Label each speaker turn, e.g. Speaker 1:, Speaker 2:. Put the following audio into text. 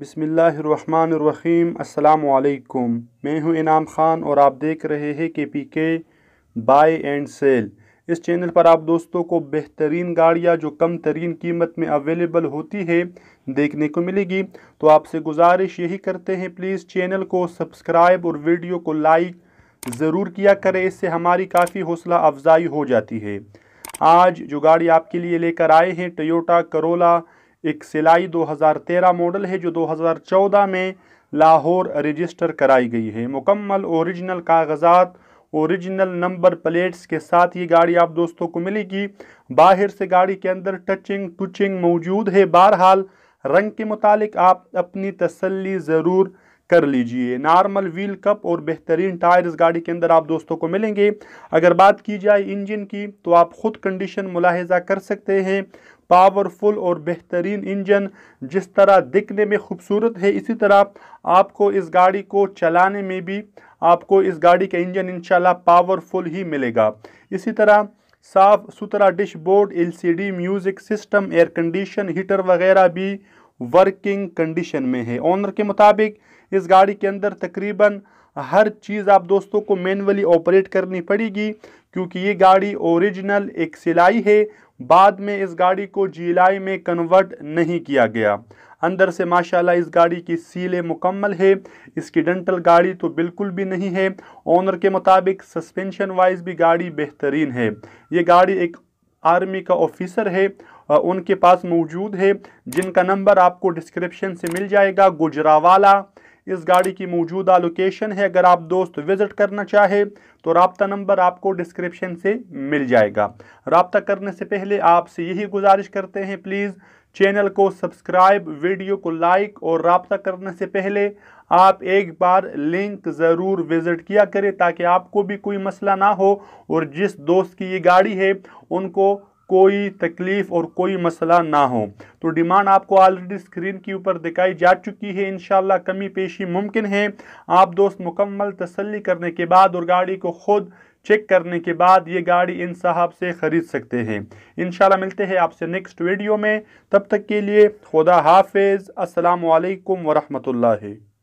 Speaker 1: بسم اللہ الرحمن الرحیم السلام علیکم میں ہوں انعام خان اور آپ دیکھ رہے ہیں K P K buy and sell اس چینل پر آپ دوستوں کو بہترین گاڑیاں جو کم ترین قیمت میں اویلیبل ہوتی ہے دیکھنے کو ملے گی تو آپ سے گزارش یہی کرتے ہیں پلیز چینل کو سبسکرائب اور ویڈیو کو لائک ضرور کیا کرے اس سے ہماری کافی حوصلہ افزائی ہو جاتی ہے آج جو گاڑی آپ کے لیے لے کر آئے ہیں ٹیوٹا کرولا ایک سلائی دو ہزار تیرہ ماڈل ہے جو دو ہزار چودہ میں لاہور رجسٹر کرائی گئی ہے مکمل اوریجنل کاغذات اوریجنل نمبر پلیٹس کے ساتھ یہ گاڑی آپ دوستوں کو ملے گی باہر سے گاڑی کے اندر ٹچنگ ٹوچنگ موجود ہے بہرحال رنگ کے متعلق آپ اپنی تسلی ضرور کر لیجئے نارمل ویل کپ اور بہترین ٹائرز گاڑی کے اندر آپ دوستوں کو ملیں گے اگر بات کی جائے انجن کی تو آپ خود کنڈیشن ملاحظہ کر سکتے ہیں پاورفل اور بہترین انجن جس طرح دکھنے میں خوبصورت ہے اسی طرح آپ کو اس گاڑی کو چلانے میں بھی آپ کو اس گاڑی کا انجن انشاءاللہ پاورفل ہی ملے گا اسی طرح صاف ستھرا dashboard L C D music system air condition heater وغیرہ بھی ورکنگ کنڈیشن میں ہے اونر کے مطابق اس گاڑی کے اندر تقریباً ہر چیز آپ دوستوں کو مینولی آپریٹ کرنی پڑے گی کیونکہ یہ گاڑی اوریجنل ایک سلائی ہے بعد میں اس گاڑی کو جیلائی میں کنورٹ نہیں کیا گیا اندر سے ماشاءاللہ اس گاڑی کی سیلیں مکمل ہے اس کی ڈنٹل گاڑی تو بالکل بھی نہیں ہے اونر کے مطابق سسپینشن وائز بھی گاڑی بہترین ہے یہ گاڑی ایک آرمی کا آفیسر ہے ان کے پاس موجود ہے جن کا نمبر آپ کو ڈسکرپشن سے مل جائے گا گجراوالا والا اس گاڑی کی موجودہ لوکیشن ہے اگر آپ دوست وزٹ کرنا چاہے تو رابطہ نمبر آپ کو ڈسکرپشن سے مل جائے گا رابطہ کرنے سے پہلے آپ سے یہی گزارش کرتے ہیں پلیز چینل کو سبسکرائب ویڈیو کو لائک اور رابطہ کرنے سے پہلے آپ ایک بار لنک ضرور وزٹ کیا کریں تاکہ آپ کو بھی کوئی مسئلہ نہ ہو اور جس دوست کی یہ گاڑی ہے ان کو کوئی تکلیف اور کوئی مسئلہ نہ ہو تو ڈیمانڈ آپ کو آلریڈی سکرین کے اوپر دکھائی جا چکی ہے انشاءاللہ کمی پیشی ممکن ہے آپ دوست مکمل تسلی کرنے کے بعد اور گاڑی کو خود چیک کرنے کے بعد یہ گاڑی ان صاحب سے خرید سکتے ہیں انشاءاللہ ملتے ہیں آپ سے نیکسٹ ویڈیو میں تب تک کے لیے خدا حافظ السلام علیکم ورحمۃ اللہ